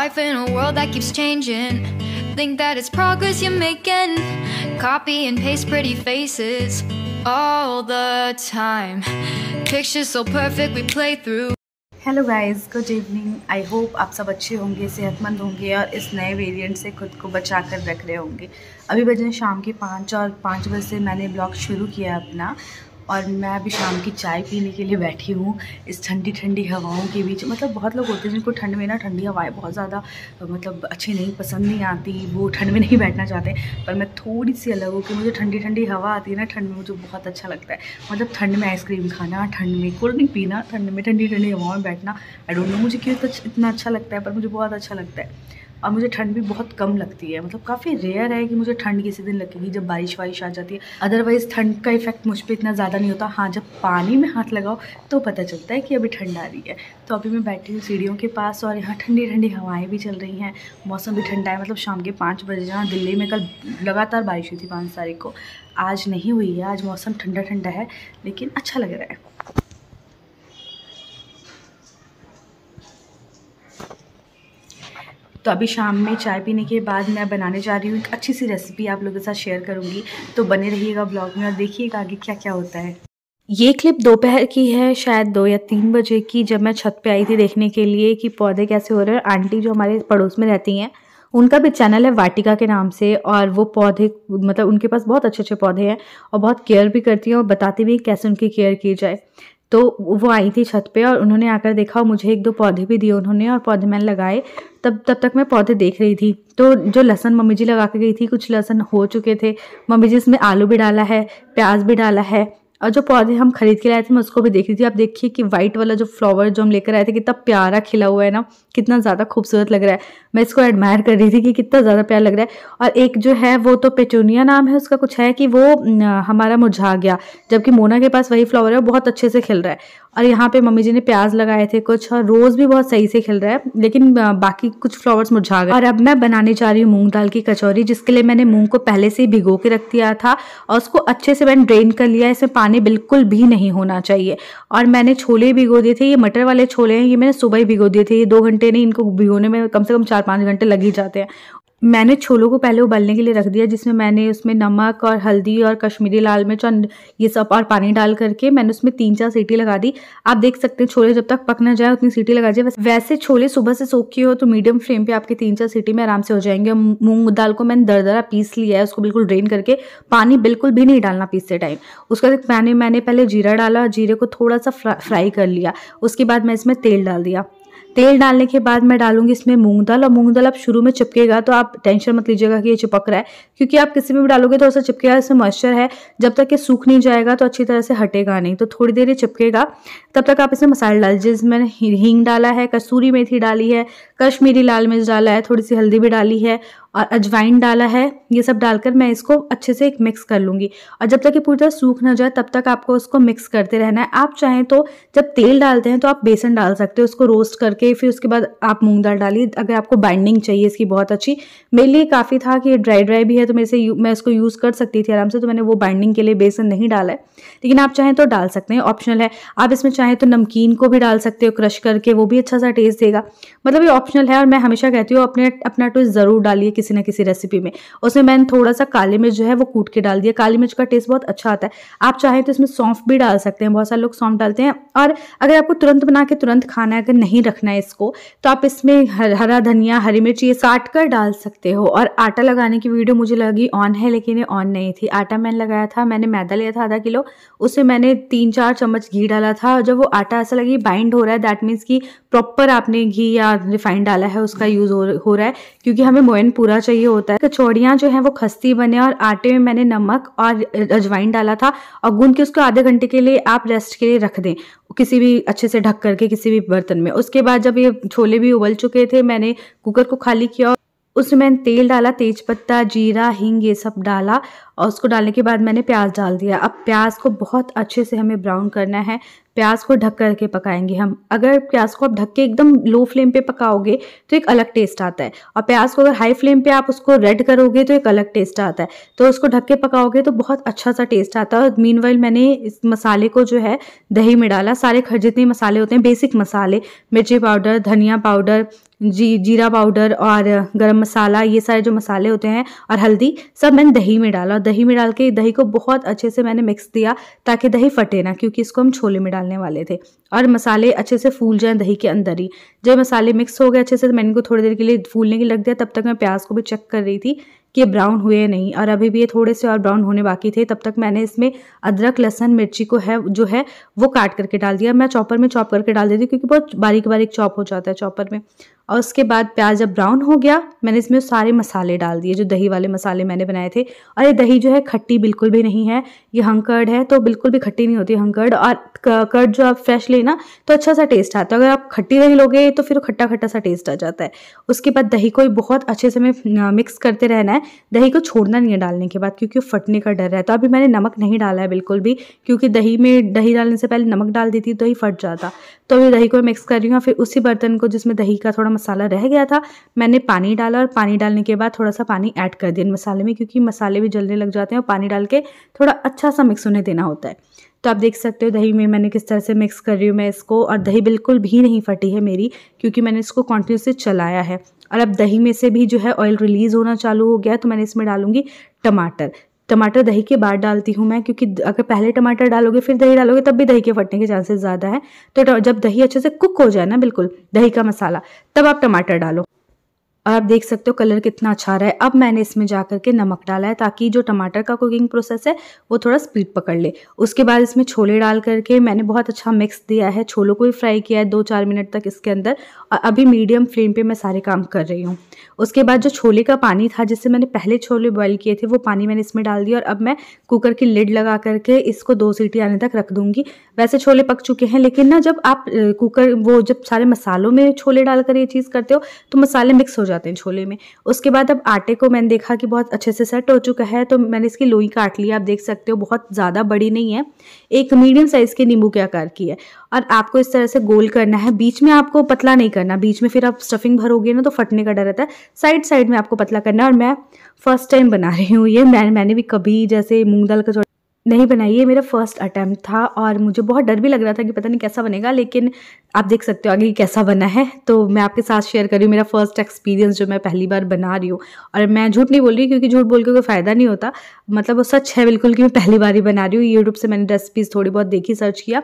Life in a world that keeps changing. Think that it's progress you're making. Copy and paste pretty faces all the time. Pictures so perfect we play through. Hello guys good evening I hope आप सब अच्छे होंगे सेहतमंद होंगे और इस नए variant से खुद को बचा कर रख रहे होंगे अभी बजे शाम के पाँच और पाँच बजे से मैंने ब्लॉग शुरू किया अपना और मैं अभी शाम की चाय पीने के लिए बैठी हूँ इस ठंडी ठंडी हवाओं के बीच मतलब बहुत लोग होते हैं जिनको ठंड में ना ठंडी हवाएं बहुत ज़्यादा मतलब अच्छी नहीं पसंद नहीं आती वो ठंड में नहीं बैठना चाहते पर मैं थोड़ी सी अलग हूँ कि मुझे ठंडी ठंडी हवा आती है ना ठंड में मुझे बहुत अच्छा लगता है मतलब ठंड में आइसक्रीम खाना ठंड में कोल्ड ड्रिंक पीना ठंड में ठंडी ठंडी हवाओं में बैठना आई डोंट नो मुझे क्यों इतना अच्छा लगता है पर मुझे बहुत अच्छा लगता है और मुझे ठंड भी बहुत कम लगती है मतलब काफ़ी रेयर है कि मुझे ठंड किसी दिन लगेगी जब बारिश वारिश आ जाती है अदरवाइज़ ठंड का इफेक्ट मुझ पर इतना ज़्यादा नहीं होता हाँ जब पानी में हाथ लगाओ तो पता चलता है कि अभी ठंड आ रही है तो अभी मैं बैठी हूँ सीढ़ियों के पास और यहाँ ठंडी ठंडी हवाएँ भी चल रही हैं मौसम भी ठंडा है मतलब शाम के पाँच बजे जहाँ दिल्ली में कल लगातार बारिश हुई थी पाँच तारीख को आज नहीं हुई है आज मौसम ठंडा ठंडा है लेकिन अच्छा लग रहा है तो अभी शाम में चाय पीने के बाद मैं बनाने जा रही हूँ एक अच्छी सी रेसिपी आप लोगों के साथ शेयर करूँगी तो बने रहिएगा ब्लॉग में और देखिएगा आगे क्या क्या होता है ये क्लिप दोपहर की है शायद दो या तीन बजे की जब मैं छत पे आई थी देखने के लिए कि पौधे कैसे हो रहे हैं आंटी जो हमारे पड़ोस में रहती हैं उनका भी चैनल है वाटिका के नाम से और वो पौधे मतलब उनके पास बहुत अच्छे अच्छे पौधे हैं और बहुत केयर भी करती हैं और बताती भी कैसे उनकी केयर की जाए तो वो आई थी छत पे और उन्होंने आकर देखा और मुझे एक दो पौधे भी दिए उन्होंने और पौधे मैंने लगाए तब तब तक मैं पौधे देख रही थी तो जो लहसन मम्मी जी लगा के गई थी कुछ लहसन हो चुके थे मम्मी जी इसमें आलू भी डाला है प्याज भी डाला है और जो पौधे हम खरीद के लाए थे मैं उसको भी देख रही थी आप देखिए कि व्हाइट वाला जो फ्लावर जो हम लेकर आए थे कितना प्यारा खिला हुआ है ना कितना ज़्यादा खूबसूरत लग रहा है मैं इसको एडमायर कर रही थी कि कितना ज़्यादा प्यार लग रहा है और एक जो है वो तो पेटोनिया नाम है उसका कुछ है कि वो हमारा मुरझा गया जबकि मोना के पास वही फ्लावर है वो बहुत अच्छे से खिल रहा है और यहाँ पे मम्मी जी ने प्याज लगाए थे कुछ और रोज़ भी बहुत सही से खिल रहा है लेकिन बाकी कुछ फ्लावर्स मुरझा गए और अब मैं बनाने जा रही हूँ मूंग दाल की कचौरी जिसके लिए मैंने मूंग को पहले से ही भिगो के रख दिया था और उसको अच्छे से मैंने ड्रेन कर लिया इसमें पानी बिल्कुल भी नहीं होना चाहिए और मैंने छोले भिगो दिए थे ये मटर वाले छोले हैं ये मैंने सुबह ही भिगो दिए थे ये दो घंटे नहीं इनको भिगोने में कम से कम चार पाँच घंटे लग ही जाते हैं मैंने छोलों को पहले उबलने के लिए रख दिया जिसमें मैंने उसमें नमक और हल्दी और कश्मीरी लाल मिर्च और ये सब और पानी डाल करके मैंने उसमें तीन चार सीटी लगा दी आप देख सकते हैं छोले जब तक पक ना जाए उतनी सीटी लगा जाए वैसे छोले सुबह से सोख के हो तो मीडियम फ्लेम पे आपके तीन चार सीटी में आराम से हो जाएंगे मूंग दाल को मैंने दरदरा पीस लिया है उसको बिल्कुल ड्रेन करके पानी बिल्कुल भी नहीं डालना पीसते टाइम उसके बाद मैंने मैंने पहले जीरा डाला जीरे को थोड़ा सा फ्राई कर लिया उसके बाद मैं इसमें तेल डाल दिया तेल डालने के बाद मैं डालूंगी इसमें मूंग दाल और मूंग दाल आप शुरू में चिपकेगा तो आप टेंशन मत लीजिएगा कि ये चिपक रहा है क्योंकि आप किसी में भी डालोगे तो ऐसा चिपकेगा इसमें मॉइस्चर है जब तक ये सूख नहीं जाएगा तो अच्छी तरह से हटेगा नहीं तो थोड़ी देर ये चिपकेगा तब तक आप इसमें मसाले डाल जिसमें हींग डाला है कसूरी मेथी डाली है कश्मीरी लाल मिर्च डाला है थोड़ी सी हल्दी भी डाली है और अजवाइन डाला है ये सब डालकर मैं इसको अच्छे से एक मिक्स कर लूँगी और जब तक ये पूरी तरह सूख ना जाए तब तक आपको उसको मिक्स करते रहना है आप चाहें तो जब तेल डालते हैं तो आप बेसन डाल सकते हो उसको रोस्ट करके फिर उसके बाद आप मूंग दाल डालिए अगर आपको बाइंडिंग चाहिए इसकी बहुत अच्छी मेरे लिए काफ़ी था कि ये ड्राई ड्राई भी है तो मेरे से मैं इसको यूज़ कर सकती थी आराम से तो मैंने वो बाइंडिंग के लिए बेसन नहीं डाला है लेकिन आप चाहें तो डाल सकते हैं ऑप्शनल है आप इसमें चाहें तो नमकीन को भी डाल सकते हो क्रश करके वो भी अच्छा सा टेस्ट देगा मतलब ये ऑप्शनल है और मैं हमेशा कहती हूँ अपने अपना टूस्ट ज़रूर डालिए किसी ना किसी रेसिपी में उसमें मैंने थोड़ा सा काली मिर्च जो है वो कूट के डाल दिया काली मिर्च का टेस्ट बहुत अच्छा आता है आप चाहें तो इसमें सौंफ भी डाल सकते हैं बहुत सारे लोग सौंफ डालते हैं और अगर आपको तुरंत बना के तुरंत खाना है अगर नहीं रखना है इसको तो आप इसमें हरा धनिया हरी मिर्च ये काट कर डाल सकते हो और आटा लगाने की वीडियो मुझे लगी ऑन है लेकिन ये ऑन नहीं थी आटा मैंने लगाया था मैंने मैदा लिया था आधा किलो उससे मैंने तीन चार चम्मच घी डाला था और जब वो आटा ऐसा लगी बाइंड हो रहा है दैट मीन्स कि प्रॉपर आपने घी या रिफाइंड डाला है उसका यूज़ हो, रहा है क्योंकि हमें मोयन पूरा पूरा चाहिए होता है कचौड़ियाँ जो है वो खस्ती बने और आटे में मैंने नमक और अजवाइन डाला था और गूंद के उसको आधे घंटे के लिए आप रेस्ट के लिए रख दें किसी भी अच्छे से ढक करके किसी भी बर्तन में उसके बाद जब ये छोले भी उबल चुके थे मैंने कुकर को खाली किया उसमें मैंने तेल डाला तेज़पत्ता जीरा हींग ये सब डाला और उसको डालने के बाद मैंने प्याज डाल दिया अब प्याज को बहुत अच्छे से हमें ब्राउन करना है प्याज को ढक करके पकाएंगे हम अगर प्याज को आप ढक के एकदम लो फ्लेम पे पकाओगे तो एक अलग टेस्ट आता है और प्याज को अगर हाई फ्लेम पे आप उसको रेड करोगे तो एक अलग टेस्ट आता है तो उसको ढक के पकाओगे तो बहुत अच्छा सा टेस्ट आता है और मीन मैंने इस मसाले को जो है दही में डाला सारे जितने मसाले होते हैं बेसिक मसाले मिर्ची पाउडर धनिया पाउडर जी जीरा पाउडर और गरम मसाला ये सारे जो मसाले होते हैं और हल्दी सब मैंने दही में डाला और दही में डाल के दही को बहुत अच्छे से मैंने मिक्स दिया ताकि दही फटे ना क्योंकि इसको हम छोले में डाल डालने वाले थे और मसाले अच्छे से फूल जाएँ दही के अंदर ही जब मसाले मिक्स हो गए अच्छे से तो मैंने इनको थोड़ी देर के लिए फूलने के लग दिया तब तक मैं प्याज को भी चेक कर रही थी कि ब्राउन हुए नहीं और अभी भी ये थोड़े से और ब्राउन होने बाकी थे तब तक मैंने इसमें अदरक लहसन मिर्ची को है जो है वो काट करके डाल दिया मैं चॉपर में चॉप करके डाल देती हूँ क्योंकि बहुत बारीक बारीक चॉप हो जाता है चॉपर में और उसके बाद प्याज जब ब्राउन हो गया मैंने इसमें सारे मसाले डाल दिए जो दही वाले मसाले मैंने बनाए थे और ये दही जो है खट्टी बिल्कुल भी नहीं है ये हंकर्ड है तो बिल्कुल भी खट्टी नहीं होती हंकर्ड और कर्ड जो आप फ्रेश लेना तो अच्छा सा टेस्ट आता है अगर आप खट्टी दही लोगे तो फिर खट्टा खट्टा सा टेस्ट आ जाता है उसके बाद दही को बहुत अच्छे से मैं मिक्स करते रहना है दही को छोड़ना नहीं है डालने के बाद क्योंकि फटने का डर है तो अभी मैंने नमक नहीं डाला है बिल्कुल भी क्योंकि दही में दही डालने से पहले नमक डाल देती दही तो फट जाता तो अभी दही को मैं मिक्स कर रही हूँ फिर उसी बर्तन को जिसमें दही का थोड़ा मसाला रह गया था मैंने पानी डाला और पानी डालने के बाद थोड़ा सा पानी ऐड कर दिया मसाले में क्योंकि मसाले भी जलने लग जाते हैं और पानी डाल के थोड़ा अच्छा सा मिक्स होने देना होता है तो आप देख सकते हो दही में मैंने किस तरह से मिक्स कर रही हूँ मैं इसको और दही बिल्कुल भी नहीं फटी है मेरी क्योंकि मैंने इसको कॉन्टिन्यूसली चलाया है और अब दही में से भी जो है ऑयल रिलीज़ होना चालू हो गया तो मैंने इसमें डालूंगी टमाटर टमाटर दही के बाद डालती हूँ मैं क्योंकि अगर पहले टमाटर डालोगे फिर दही डालोगे तब भी दही के फटने के चांसेस ज़्यादा है तो जब दही अच्छे से कुक हो जाए ना बिल्कुल दही का मसाला तब आप टमाटर डालो और आप देख सकते हो कलर कितना अच्छा आ रहा है अब मैंने इसमें जा करके नमक डाला है ताकि जो टमाटर का कुकिंग प्रोसेस है वो थोड़ा स्पीड पकड़ ले उसके बाद इसमें छोले डाल करके मैंने बहुत अच्छा मिक्स दिया है छोलों को भी फ्राई किया है दो चार मिनट तक इसके अंदर और अभी मीडियम फ्लेम पर मैं सारे काम कर रही हूँ उसके बाद जो छोले का पानी था जिससे मैंने पहले छोले बॉयल किए थे वो पानी मैंने इसमें डाल दिया और अब मैं कुकर की लिड लगा करके इसको दो सीटी आने तक रख दूंगी वैसे छोले पक चुके हैं लेकिन ना जब आप कुकर वो जब सारे मसालों में छोले डालकर ये चीज़ करते हो तो मसाले मिक्स हो जाते जाते हैं छोले में उसके बाद अब आटे को मैंने देखा कि बहुत अच्छे से सेट हो चुका है तो मैंने इसकी लोई काट ली आप देख सकते हो बहुत ज़्यादा बड़ी नहीं है एक मीडियम साइज़ के नींबू के आकार की है और आपको इस तरह से गोल करना है बीच में आपको पतला नहीं करना बीच में फिर आप स्टफिंग भरोगे ना तो फटने का डर रहता है साइड साइड में आपको पतला करना है और मैं फर्स्ट टाइम बना रही हूँ ये मैं मैंने भी कभी जैसे मूंग दाल का नहीं बनाई है मेरा फर्स्ट अटैम्प्ट था और मुझे बहुत डर भी लग रहा था कि पता नहीं कैसा बनेगा लेकिन आप देख सकते हो आगे कैसा बना है तो मैं आपके साथ शेयर कर रही हूँ मेरा फर्स्ट एक्सपीरियंस जो मैं पहली बार बना रही हूँ और मैं झूठ नहीं बोल रही क्योंकि झूठ बोल के कोई फ़ायदा नहीं होता मतलब वो सच है बिल्कुल कि मैं पहली बार ही बना रही हूँ यूट्यूब से मैंने रेसिपीज़ थोड़ी बहुत देखी सर्च किया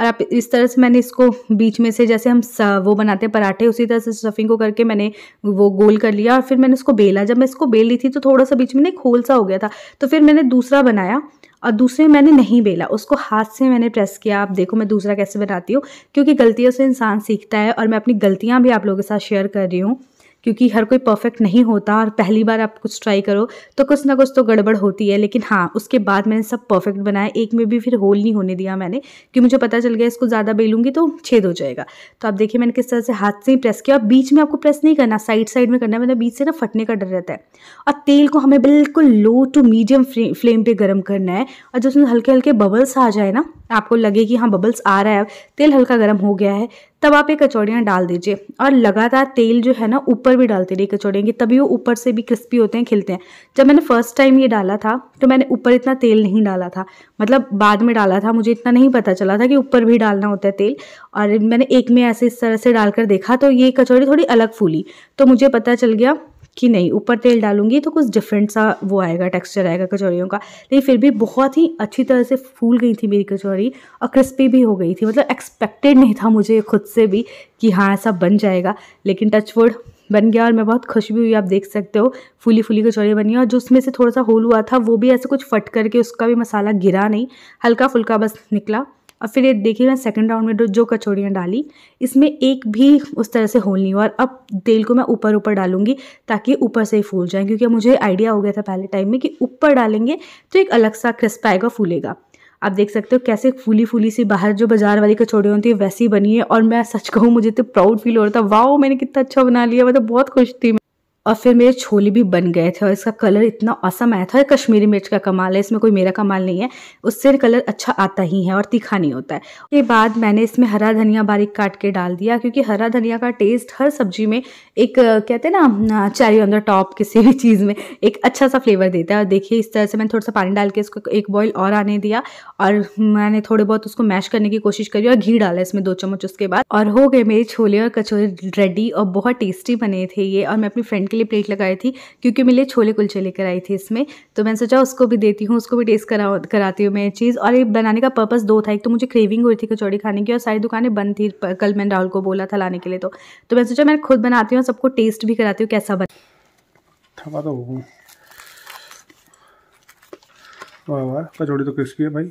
और आप इस तरह से मैंने इसको बीच में से जैसे हम वो बनाते हैं पराठे उसी तरह से स्टफिंग को करके मैंने वो गोल कर लिया और फिर मैंने उसको बेला जब मैं इसको बेल ली थी तो थोड़ा सा बीच में ना खोल सा हो गया था तो फिर मैंने दूसरा बनाया और दूसरे मैंने नहीं बेला उसको हाथ से मैंने प्रेस किया आप देखो मैं दूसरा कैसे बनाती हूँ क्योंकि गलतियों से इंसान सीखता है और मैं अपनी गलतियाँ भी आप लोगों के साथ शेयर कर रही हूँ क्योंकि हर कोई परफेक्ट नहीं होता और पहली बार आप कुछ ट्राई करो तो कुछ ना कुछ तो गड़बड़ होती है लेकिन हाँ उसके बाद मैंने सब परफेक्ट बनाया एक में भी फिर होल नहीं होने दिया मैंने कि मुझे पता चल गया इसको ज़्यादा बेलूंगी तो छेद हो जाएगा तो आप देखिए मैंने किस तरह से हाथ से ही प्रेस किया और बीच में आपको प्रेस नहीं करना साइड साइड में करना मैंने मतलब बीच से ना फटने का डर रहता है और तेल को हमें बिल्कुल लो टू मीडियम फ्लेम पर गर्म करना है और जब उसमें हल्के हल्के बबल्स आ जाए ना आपको लगे कि हाँ बबल्स आ रहा है तेल हल्का गर्म हो गया है तब आप ये कचौड़ियाँ डाल दीजिए और लगातार तेल जो है ना ऊपर भी डालते रहिए कचौड़ियाँ की तभी वो ऊपर से भी क्रिस्पी होते हैं खिलते हैं जब मैंने फर्स्ट टाइम ये डाला था तो मैंने ऊपर इतना तेल नहीं डाला था मतलब बाद में डाला था मुझे इतना नहीं पता चला था कि ऊपर भी डालना होता है तेल और मैंने एक में ऐसे इस तरह से डालकर देखा तो ये कचौड़ी थोड़ी अलग फूली तो मुझे पता चल गया कि नहीं ऊपर तेल डालूंगी तो कुछ डिफरेंट सा वो आएगा टेक्सचर आएगा कचौरियों का लेकिन फिर भी बहुत ही अच्छी तरह से फूल गई थी मेरी कचौरी और क्रिस्पी भी हो गई थी मतलब एक्सपेक्टेड नहीं था मुझे खुद से भी कि हाँ ऐसा बन जाएगा लेकिन टचवुड बन गया और मैं बहुत खुश भी हुई आप देख सकते हो फूली फूली कचौरी बनी और जो उसमें से थोड़ा सा होल हुआ था वो भी ऐसे कुछ फट करके उसका भी मसाला गिरा नहीं हल्का फुल्का बस निकला और फिर ये देखिए मैं सेकंड राउंड में जो कचौड़ियाँ डाली इसमें एक भी उस तरह से होल नहीं हुआ और अब तेल को मैं ऊपर ऊपर डालूंगी ताकि ऊपर से ही फूल जाए क्योंकि मुझे आइडिया हो गया था पहले टाइम में कि ऊपर डालेंगे तो एक अलग सा क्रिस्प आएगा फूलेगा आप देख सकते हो कैसे फूली फूली सी बाहर जो बाजार वाली कचौड़ियाँ होती है वैसी बनी है और मैं सच कहूँ मुझे तो प्राउड फील हो रहा था वाओ मैंने कितना अच्छा बना लिया मतलब बहुत खुश थी और फिर मेरे छोले भी बन गए थे और इसका कलर इतना असम आया था ये कश्मीरी मिर्च का कमाल है इसमें कोई मेरा कमाल नहीं है उससे कलर अच्छा आता ही है और तीखा नहीं होता है उसके बाद मैंने इसमें हरा धनिया बारीक काट के डाल दिया क्योंकि हरा धनिया का टेस्ट हर सब्जी में एक कहते हैं ना चेरी ऑन द टॉप किसी भी चीज़ में एक अच्छा सा फ्लेवर देता है और देखिए इस तरह से मैंने थोड़ा सा पानी डाल के इसको एक बॉयल और आने दिया और मैंने थोड़े बहुत उसको मैश करने की कोशिश करी और घी डाला इसमें दो चम्मच उसके बाद और हो गए मेरे छोले और कचोरे रेडी और बहुत टेस्टी बने थे ये और मैं अपनी फ्रेंड के लिए प्लेट लगाई थी क्योंकि मेरे छोले कुलचे लेकर आई थी इसमें तो मैंने सोचा उसको भी देती हूँ उसको भी टेस्ट करा कराती हूँ मैं चीज़ और ये बनाने का पर्पज़ दो था एक तो मुझे क्रेविंग हुई थी कचौड़ी खाने की और सारी दुकानें बंद थी कल मैंने राहुल को बोला था लाने के लिए तो तो मैंने सोचा मैं खुद बनाती हूँ सबको टेस्ट भी कराती हूँ कैसा बना वाह वाह कचौड़ी तो क्रिस्पी है भाई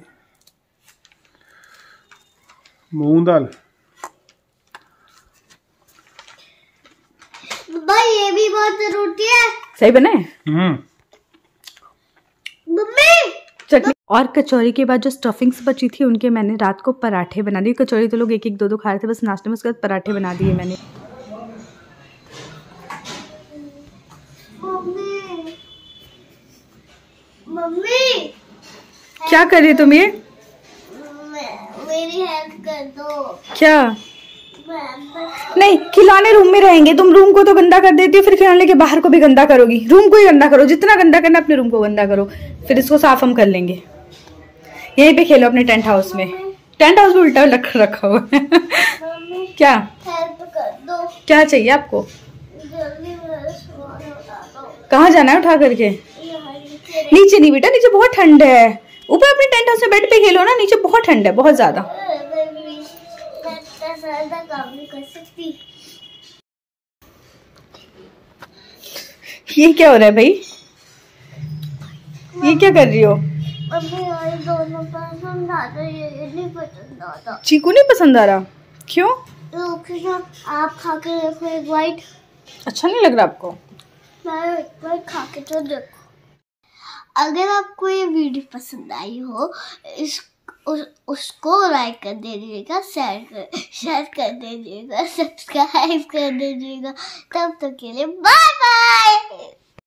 मूंग दाल बहुत रोटी है सही बने हम्म। चटनी और कचौरी के बाद जो स्टफिंग्स बची थी उनके मैंने रात को पराठे बना दिए कचौरी तो लोग एक एक दो दो खा रहे थे बस नाश्ते में उसके बाद पराठे बना दिए मैंने मम्मी क्या कर रही तुम ये मेरी हेल्प कर दो क्या नहीं खिलौने रूम में रहेंगे तुम रूम को तो गंदा कर देती हो फिर खिलौने के बाहर को भी गंदा करोगी रूम को ही गंदा करो जितना गंदा करना अपने रूम को गंदा करो फिर इसको साफ हम कर लेंगे यहीं पे खेलो अपने टेंट हाउस में टेंट हाउस में उल्टा लख रखा हुआ क्या क्या चाहिए आपको कहाँ जाना है उठा करके नीचे नहीं बेटा नीचे बहुत ठंड है ऊपर अपने टेंट हाउस में बेड पे खेलो ना नीचे बहुत ठंड है बहुत ज्यादा ज्यादा काम नहीं कर सकती ये क्या हो रहा है भाई ये क्या कर रही हो चीकू नहीं पसंद आ रहा क्यों तो आप खा के देखो एक वाइट अच्छा नहीं लग रहा आपको मैं खा के तो देखो अगर आपको ये वीडियो पसंद आई हो इस उस उसको लाइक कर दीजिएगा शेयर कर शेयर कर दीजिएगा सब्सक्राइब कर दीजिएगा तब तक तो के लिए बाय बाय